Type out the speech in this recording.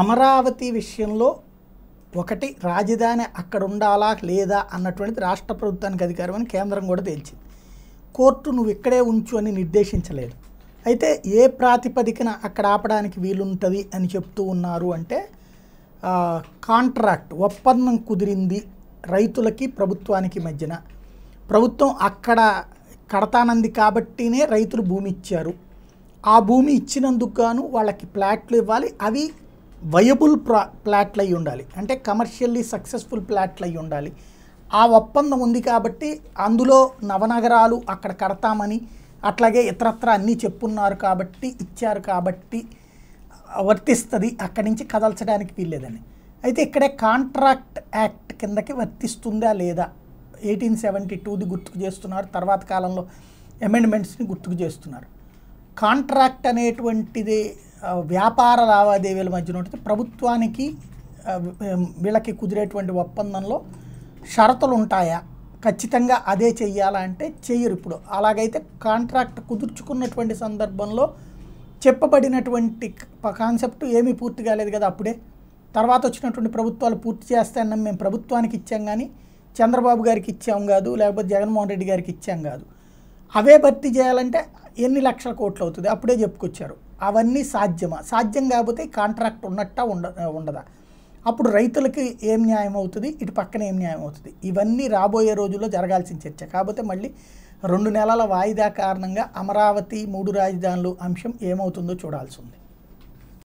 అమరావతి విషయంలో ఒకటి రాజధాని అక్కడ ఉండాలా లేదా అన్నటువంటిది రాష్ట్ర ప్రభుత్వానికి అధికారం అని కేంద్రం కూడా తేల్చింది కోర్టు నువ్వు ఇక్కడే ఉంచు అని నిర్దేశించలేదు అయితే ఏ ప్రాతిపదికన అక్కడ ఆపడానికి వీలుంటుంది అని చెప్తూ ఉన్నారు అంటే కాంట్రాక్ట్ ఒప్పందం కుదిరింది రైతులకి ప్రభుత్వానికి మధ్యన ప్రభుత్వం అక్కడ కడతానంది కాబట్టినే రైతులు భూమి ఇచ్చారు ఆ భూమి ఇచ్చినందుకు గాను వాళ్ళకి ప్లాట్లు ఇవ్వాలి అవి వయబుల్ ప్రా ప్లాట్లు అయి ఉండాలి అంటే కమర్షియల్లీ సక్సెస్ఫుల్ ప్లాట్లు అయి ఉండాలి ఆ ఒప్పందం ఉంది కాబట్టి అందులో నవనగరాలు అక్కడ కడతామని అట్లాగే ఇతరత్ర అన్నీ చెప్పున్నారు కాబట్టి ఇచ్చారు కాబట్టి వర్తిస్తుంది అక్కడి నుంచి కదల్చడానికి వీల్లేదని అయితే ఇక్కడే కాంట్రాక్ట్ యాక్ట్ కిందకి వర్తిస్తుందా లేదా ఎయిటీన్ సెవెంటీ టూది గుర్తుకు చేస్తున్నారు తర్వాత కాలంలో అమెండ్మెంట్స్ని గుర్తుకు చేస్తున్నారు కాంట్రాక్ట్ అనేటువంటిది వ్యాపార లావాదేవీల మధ్య ఉంటుంది ప్రభుత్వానికి వీళ్ళకి కుదిరేటువంటి ఒప్పందంలో షరతులు ఉంటాయా ఖచ్చితంగా అదే చెయ్యాలంటే చెయ్యరు ఇప్పుడు అలాగైతే కాంట్రాక్ట్ కుదుర్చుకున్నటువంటి సందర్భంలో చెప్పబడినటువంటి కాన్సెప్ట్ ఏమీ పూర్తి కాలేదు కదా అప్పుడే తర్వాత వచ్చినటువంటి ప్రభుత్వాలు పూర్తి చేస్తాయన్న మేము ప్రభుత్వానికి ఇచ్చాం కానీ చంద్రబాబు గారికి ఇచ్చాం కాదు లేకపోతే జగన్మోహన్ రెడ్డి గారికి ఇచ్చాం కాదు అవే భర్తీ చేయాలంటే ఎన్ని లక్షల కోట్లు అవుతుంది అప్పుడే చెప్పుకొచ్చారు అవన్నీ సాధ్యమా సాధ్యం కాకపోతే కాంట్రాక్ట్ ఉన్నట్ట ఉండ ఉండదా అప్పుడు రైతులకి ఏం న్యాయం అవుతుంది ఇటు పక్కన ఏం న్యాయం అవుతుంది ఇవన్నీ రాబోయే రోజుల్లో జరగాల్సిన చర్చ కాకపోతే మళ్ళీ రెండు నెలల వాయిదా కారణంగా అమరావతి మూడు రాజధానులు అంశం ఏమవుతుందో చూడాల్సి ఉంది